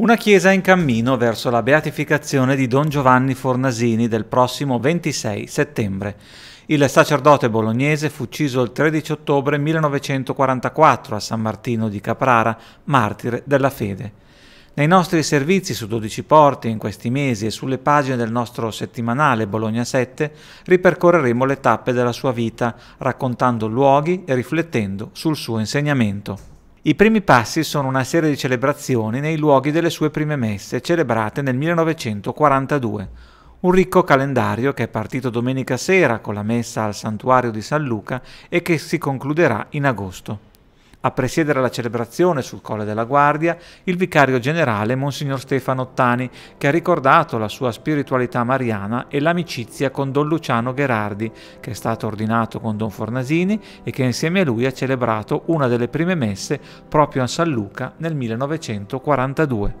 Una chiesa in cammino verso la beatificazione di Don Giovanni Fornasini del prossimo 26 settembre. Il sacerdote bolognese fu ucciso il 13 ottobre 1944 a San Martino di Caprara, martire della fede. Nei nostri servizi su 12 porte in questi mesi e sulle pagine del nostro settimanale Bologna 7 ripercorreremo le tappe della sua vita, raccontando luoghi e riflettendo sul suo insegnamento. I primi passi sono una serie di celebrazioni nei luoghi delle sue prime messe, celebrate nel 1942. Un ricco calendario che è partito domenica sera con la messa al santuario di San Luca e che si concluderà in agosto. A presiedere la celebrazione sul Colle della Guardia il vicario generale Monsignor Stefano Ottani, che ha ricordato la sua spiritualità mariana e l'amicizia con Don Luciano Gherardi, che è stato ordinato con Don Fornasini e che insieme a lui ha celebrato una delle prime messe proprio a San Luca nel 1942.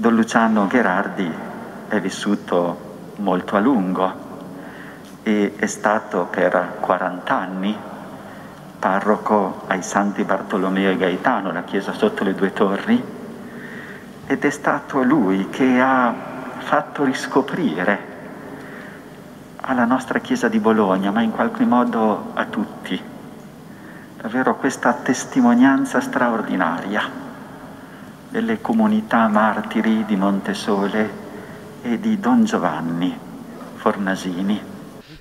Don Luciano Gherardi è vissuto molto a lungo e è stato per 40 anni parroco ai Santi Bartolomeo e Gaetano, la chiesa sotto le due torri, ed è stato lui che ha fatto riscoprire alla nostra chiesa di Bologna, ma in qualche modo a tutti, davvero questa testimonianza straordinaria delle comunità martiri di Montesole e di Don Giovanni Fornasini.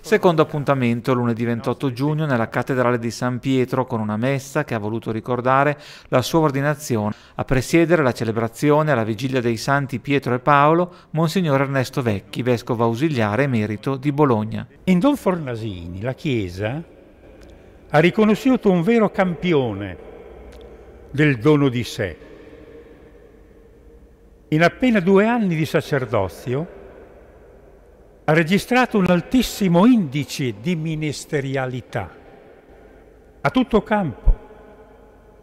Secondo appuntamento lunedì 28 giugno nella Cattedrale di San Pietro con una messa che ha voluto ricordare la sua ordinazione. A presiedere la celebrazione alla vigilia dei Santi Pietro e Paolo, Monsignor Ernesto Vecchi, vescovo ausiliare emerito di Bologna. In Don Fornasini la Chiesa ha riconosciuto un vero campione del dono di sé. In appena due anni di sacerdozio, ha registrato un altissimo indice di ministerialità a tutto campo,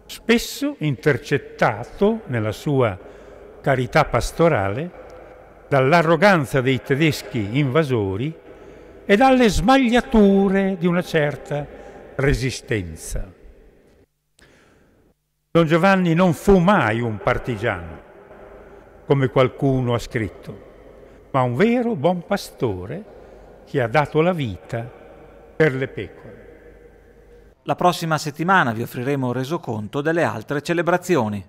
spesso intercettato nella sua carità pastorale dall'arroganza dei tedeschi invasori e dalle smagliature di una certa resistenza. Don Giovanni non fu mai un partigiano, come qualcuno ha scritto ma un vero buon pastore che ha dato la vita per le pecore. La prossima settimana vi offriremo un resoconto delle altre celebrazioni.